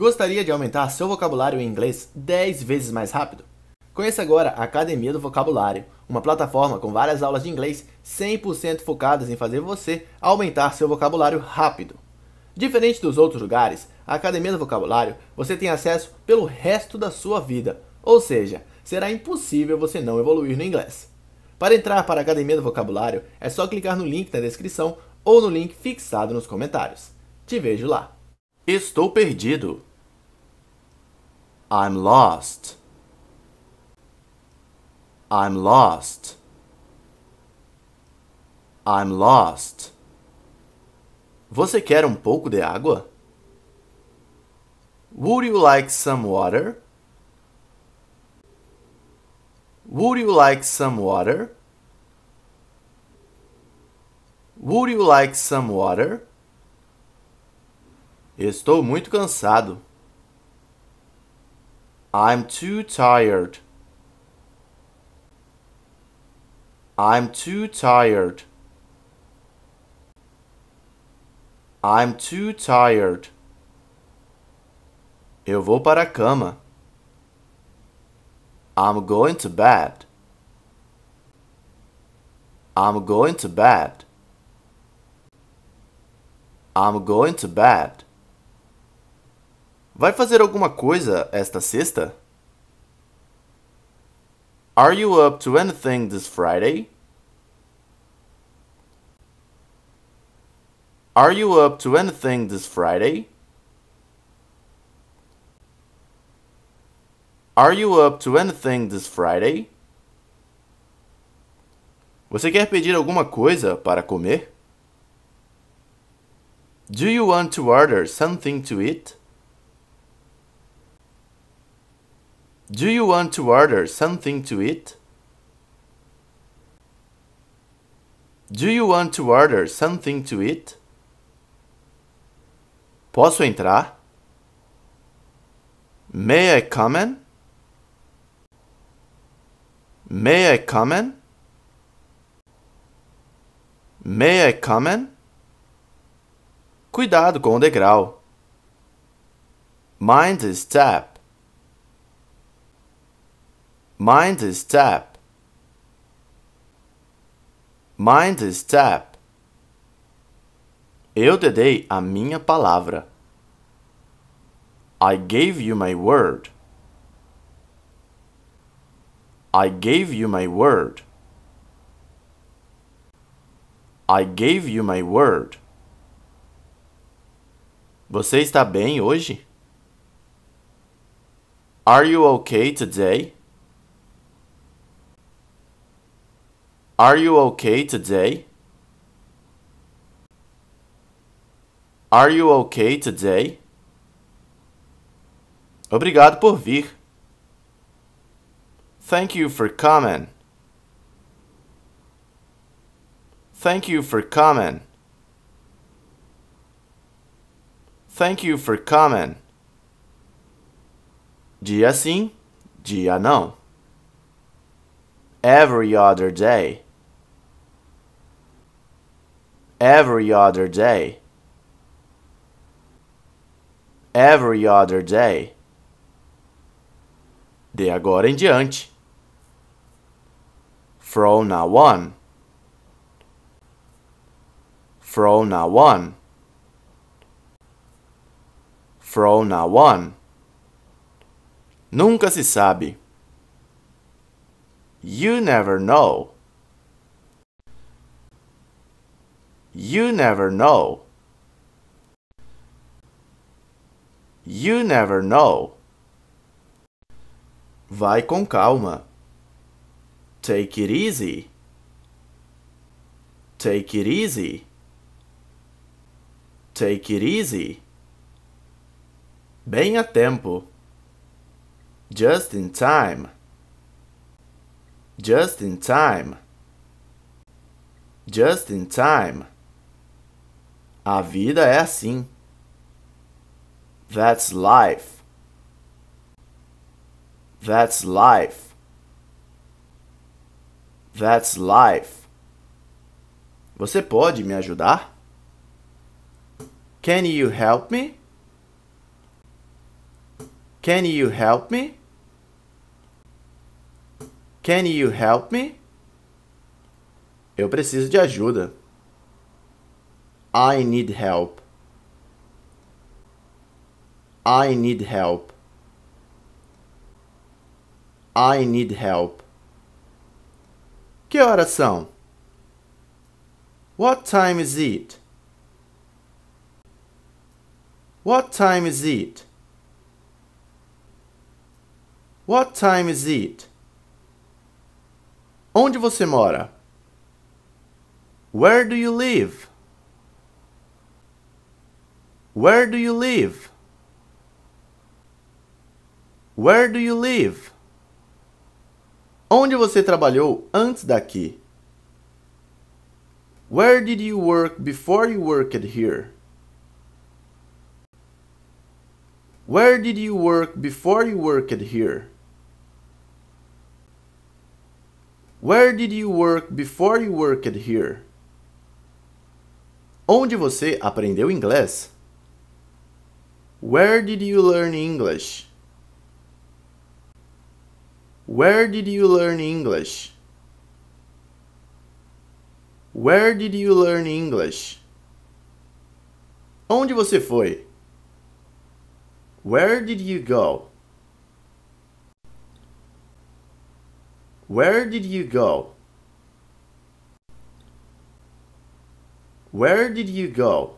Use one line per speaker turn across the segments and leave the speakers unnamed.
Gostaria de aumentar seu vocabulário em inglês 10 vezes mais rápido? Conheça agora a Academia do Vocabulário, uma plataforma com várias aulas de inglês 100% focadas em fazer você aumentar seu vocabulário rápido. Diferente dos outros lugares, a Academia do Vocabulário você tem acesso pelo resto da sua vida, ou seja, será impossível você não evoluir no inglês. Para entrar para a Academia do Vocabulário, é só clicar no link na descrição ou no link fixado nos comentários. Te vejo lá. Estou perdido. I'm lost. I'm lost. I'm lost. Você quer um pouco de água? Would you like some water? Would you like some water? Would you like some water? Estou muito cansado. I'm too tired. I'm too tired. I'm too tired. Eu vou para a cama. I'm going to bed. I'm going to bed. I'm going to bed. Vai fazer alguma coisa esta sexta? Are you up to anything this Friday? Are you up to anything this Friday? Are you up to anything this Friday? Você quer pedir alguma coisa para comer? Do you want to order something to eat? Do you want to order something to eat? Do you want to order something to eat? Posso entrar? May I come in? May I come in? May I come in? Cuidado com o degrau. Mind the step. Mind is tap. Mind is tap. Eu te dei a minha palavra. I gave you my word. I gave you my word. I gave you my word. Você está bem hoje? Are you okay today? Are you okay today? Are you okay today? Obrigado por vir. Thank you for coming. Thank you for coming. Thank you for coming. Dia sim, dia não. Every other day every other day every other day de agora em diante from now on from now on from now on nunca se sabe you never know You never know. You never know. Vai com calma. Take it easy. Take it easy. Take it easy. Bem a tempo. Just in time. Just in time. Just in time. A vida é assim. That's life. That's life. That's life. Você pode me ajudar? Can you help me? Can you help me? Can you help me? Eu preciso de ajuda. I need help. I need help. I need help. Que horas são? What time is it? What time is it? What time is it? Onde você mora? Where do you live? Where do you live? Where do you live? Onde você trabalhou antes daqui? Where did you work before you worked here? Where did you work before you worked here? Where did you work before you worked here? Onde você aprendeu inglês? Where did you learn English? Where did you learn English? Where did you learn English? Onde você foi? Where did you go? Where did you go? Where did you go?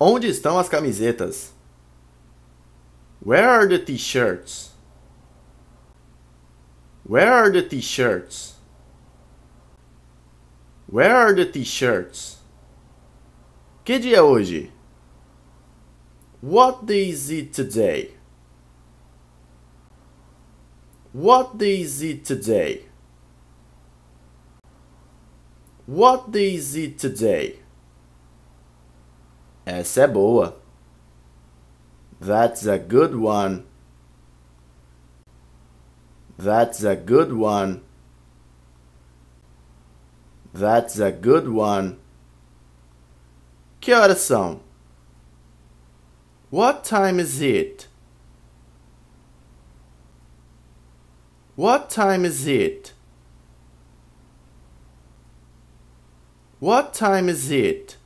Onde estão as camisetas? Where are the t-shirts? Where are the t-shirts? Where are the t-shirts? Que dia é hoje? What day is it today? What day is it today? What day is it today? Essa é boa. That's a good one. That's a good one. That's a good one. Que horas são? What time is it? What time is it? What time is it?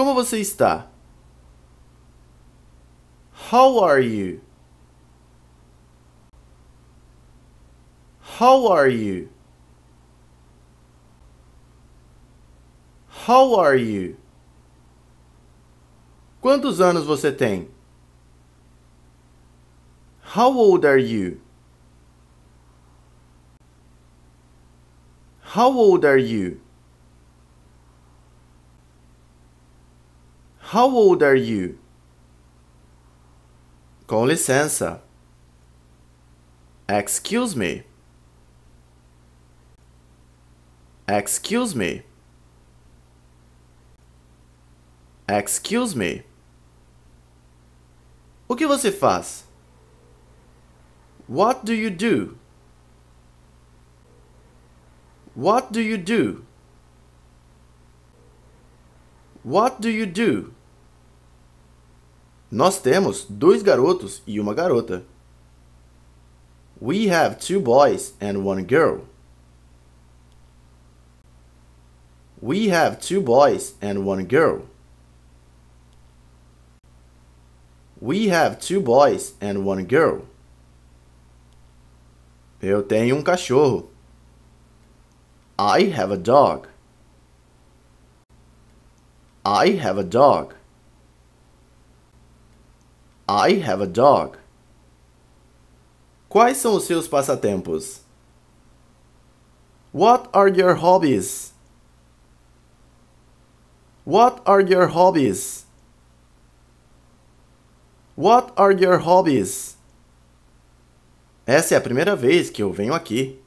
Como você está? How are you? How are you? How are you? Quantos anos você tem? How old are you? How old are you? How old are you? Com licença. Excuse me. Excuse me. Excuse me. O que você faz? What do you do? What do you do? What do you do? Nós temos dois garotos e uma garota. We have two boys and one girl. We have two boys and one girl. We have two boys and one girl. Eu tenho um cachorro. I have a dog. I have a dog. I have a dog. Quais são os seus passatempos? What are your hobbies? What are your hobbies? What are your hobbies? Essa é a primeira vez que eu venho aqui.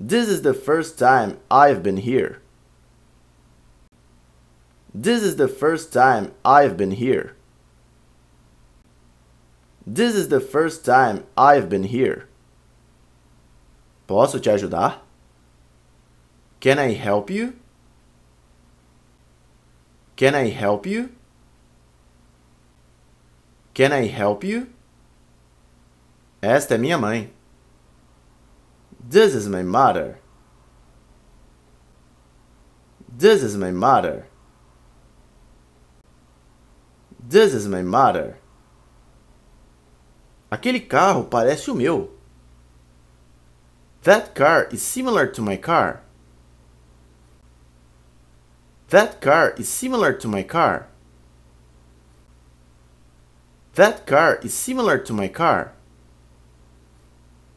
This is the first time I've been here. This is the first time I've been here. This is the first time I've been here. Posso te ajudar? Can I help you? Can I help you? Can I help you? Esta é minha mãe. This is my mother. This is my mother. This is my mother. Aquele carro parece o meu. That car is similar to my car. That car is similar to my car. That car is similar to my car.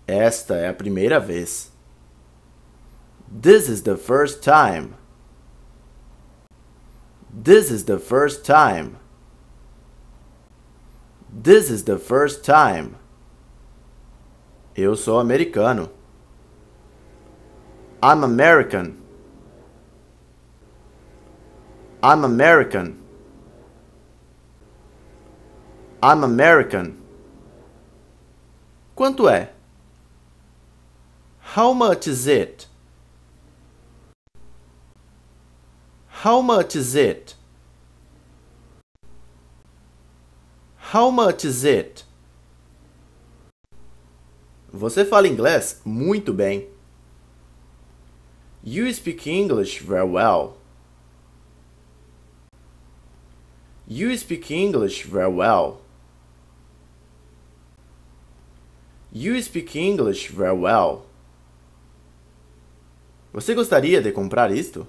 Esta é a primeira vez. This is the first time. This is the first time. This is the first time. Eu sou americano. I'm American. I'm American. I'm American. Quanto é? How much is it? How much is it? How much is it? Você fala inglês muito bem. You speak English very well. You speak English very well. You speak English very well. Você gostaria de comprar isto?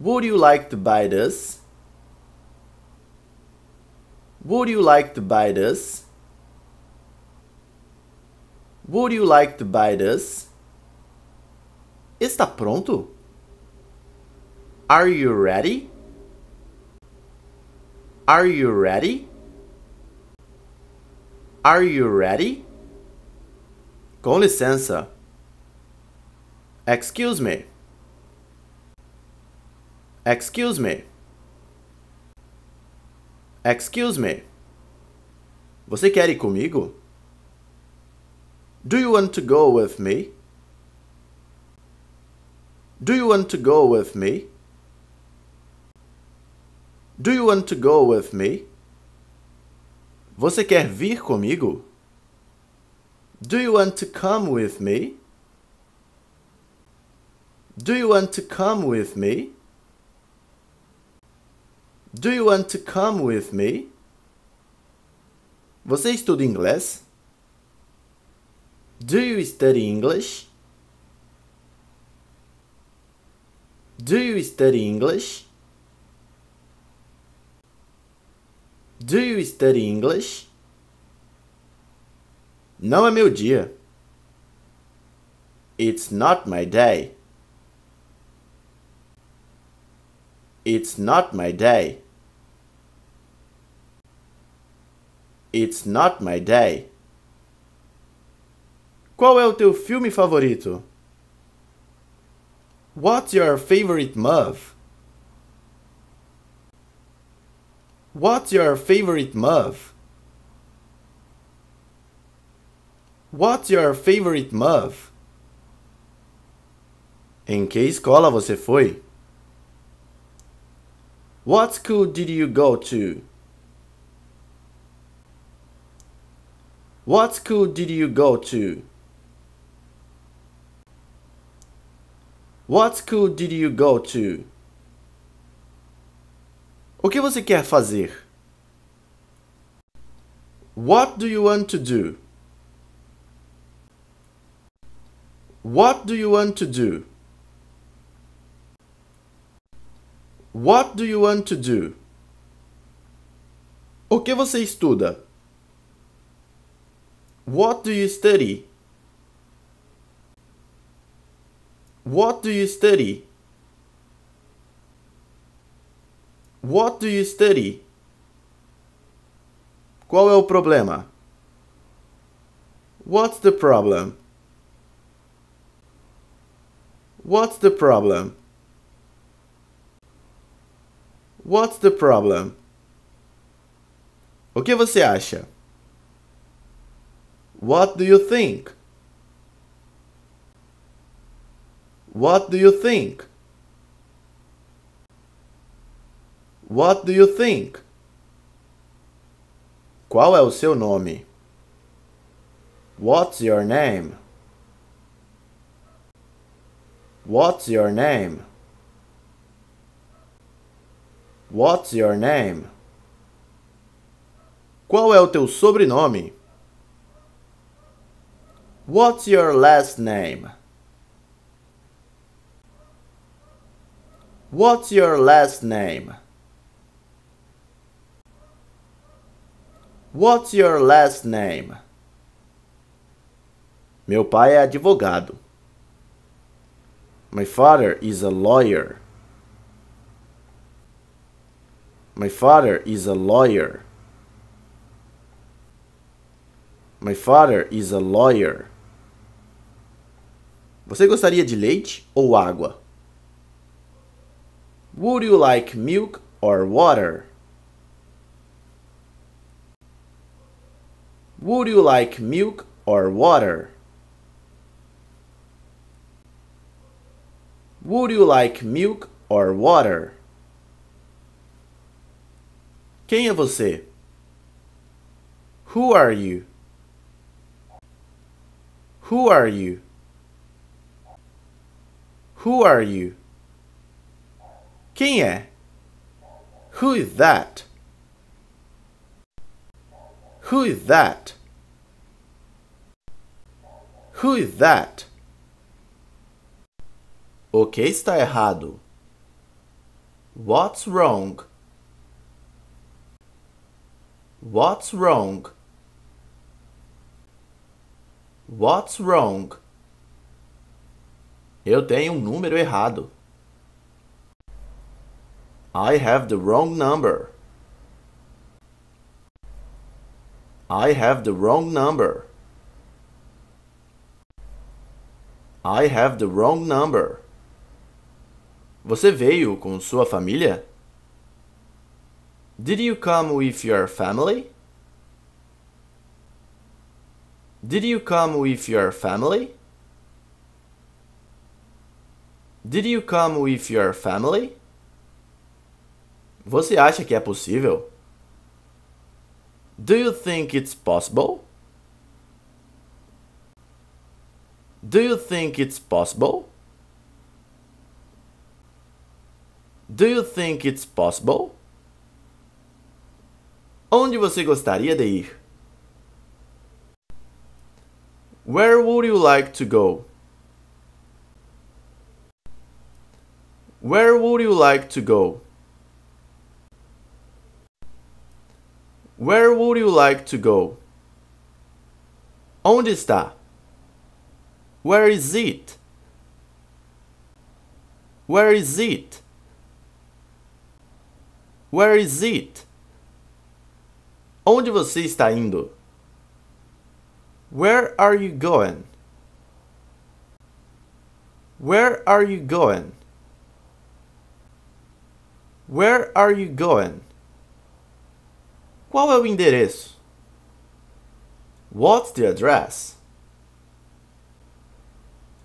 Would you like to buy this? Would you like to buy this? Would you like to buy this? Está pronto? Are you ready? Are you ready? Are you ready? Com licença. Excuse me. Excuse me. Excuse me. Você quer ir comigo? Do you want to go with me? Do you want to go with me? Do you want to go with me? Você quer vir comigo? Do you want to come with me? Do you want to come with me? Do you want to come with me? Você estuda inglês? Do you study English? Do you study English? Do you study English? Não é meu dia. It's not my day. It's not my day. It's not my day. Qual é o teu filme favorito? What's your favorite movie? What's your favorite movie? What's your favorite movie? Em que escola você foi? What school did you go to? What school did you go to? What school did you go to? O que você quer fazer? What do you want to do? What do you want to do? What do you want to do? O que você estuda? What do you study? What do you study? What do you study? Qual é o problema? What's the problem? What's the problem? What's the problem? O que você acha? What do you think? What do you think? What do you think? Qual é o seu nome? What's your name? What's your name? What's your name? Qual é o teu sobrenome? What's your last name? What's your last name? What's your last name? Meu pai é advogado. My father is a lawyer. My father is a lawyer. My father is a lawyer. Você gostaria de leite ou água? Would you like milk or water? Would you like milk or water? Would you like milk or water? Quem é você? Who are you? Who are you? Who are you? Quem é? Who is that? Who is that? Who is that? O que está errado? What's wrong? What's wrong? What's wrong? Eu tenho um número errado. I have the wrong number. I have the wrong number. I have the wrong number. Você veio com sua família? Did you come with your family? Did you come with your family? Did you come with your family? Você acha que é possível? Do you think it's possible? Do you think it's possible? Do you think it's possible? Onde você gostaria de ir? Where would you like to go? Where would you like to go? Where would you like to go? Onde está? Where is it? Where is it? Where is it? Onde você está indo? Where are you going? Where are you going? Where are you going? Qual é o endereço? What's the address?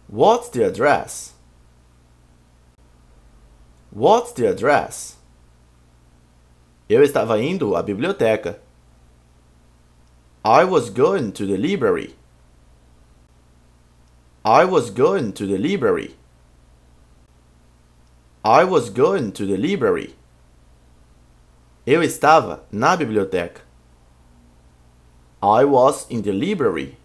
What's the address? What's the address? Eu estava indo à biblioteca. I was going to the library. I was going to the library. I was going to the library. Eu estava na biblioteca. I was in the library.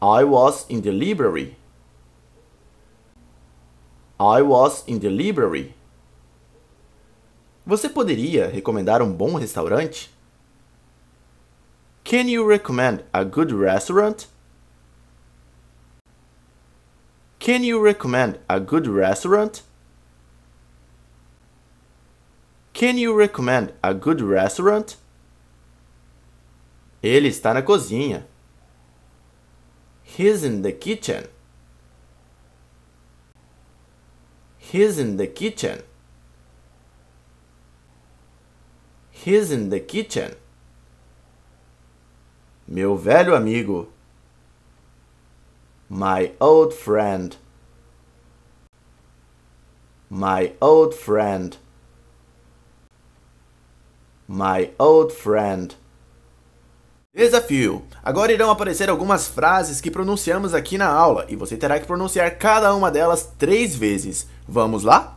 I was in the library. I was in the library. Você poderia recomendar um bom restaurante? Can you recommend a good restaurant? Can you recommend a good restaurant? Can you recommend a good restaurant? Ele está na cozinha. He's in the kitchen. He's in the kitchen. He's in the kitchen. meu velho amigo. My old friend. My old friend. My old friend. Desafio! Agora irão aparecer algumas frases que pronunciamos aqui na aula e você terá que pronunciar cada uma delas três vezes. Vamos lá?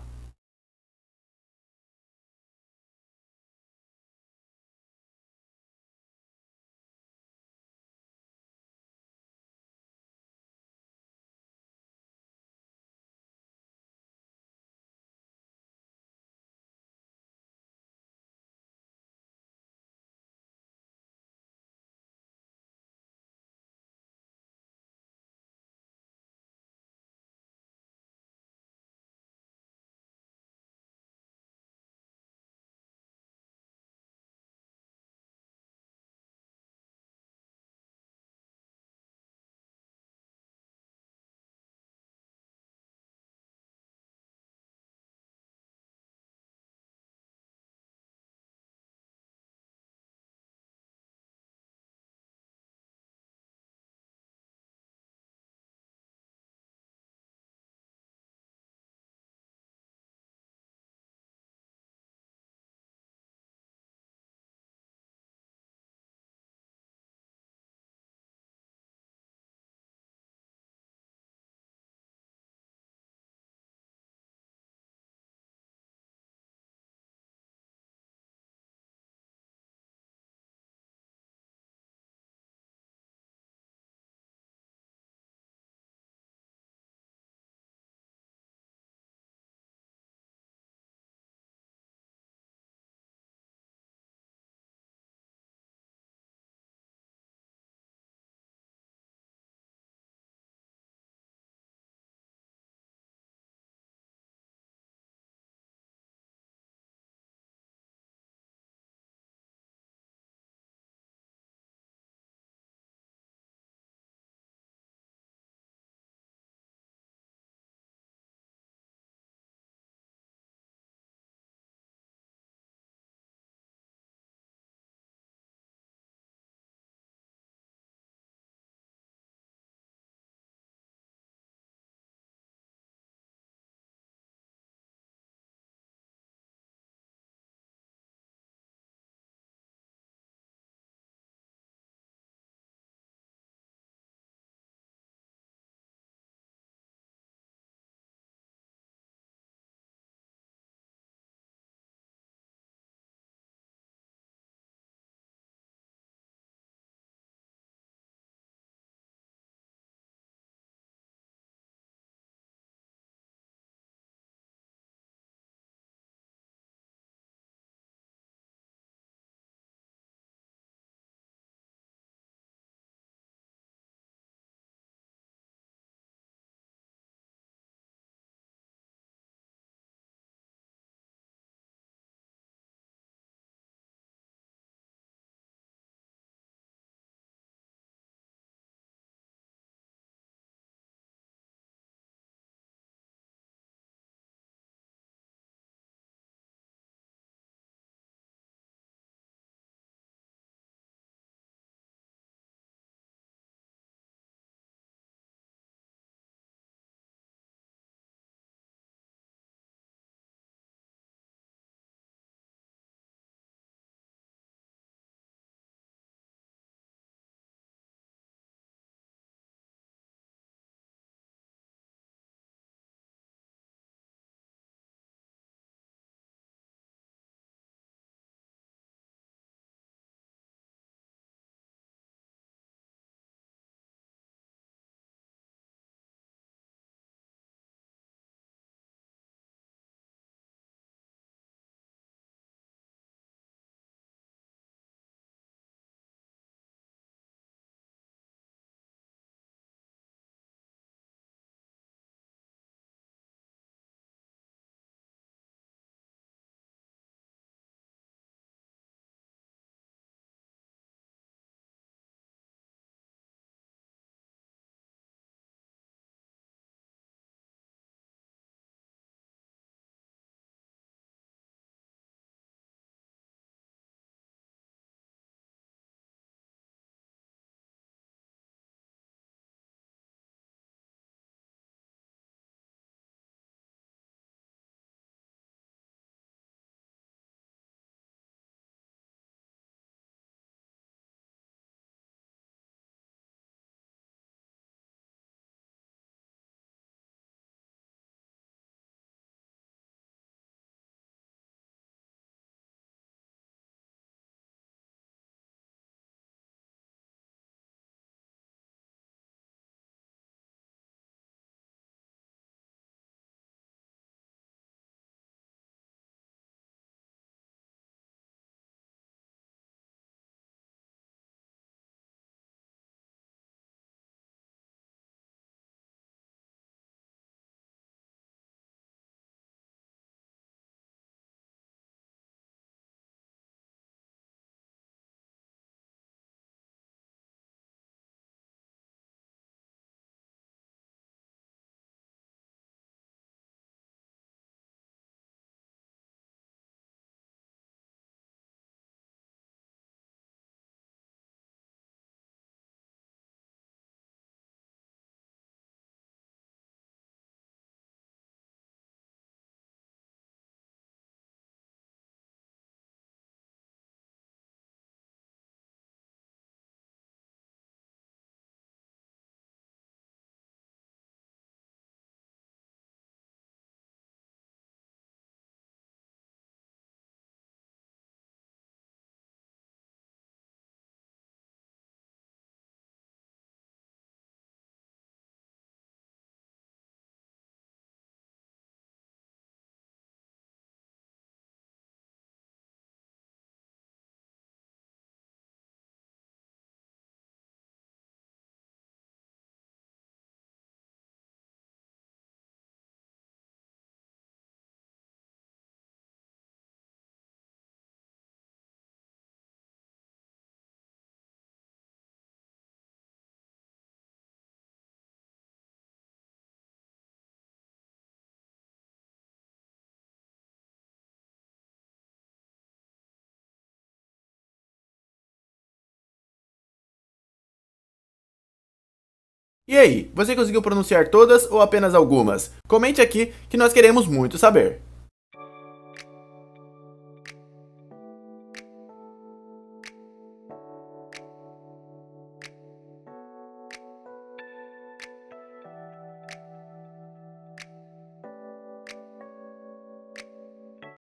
E aí, você conseguiu pronunciar todas ou apenas algumas? Comente aqui que nós queremos muito saber.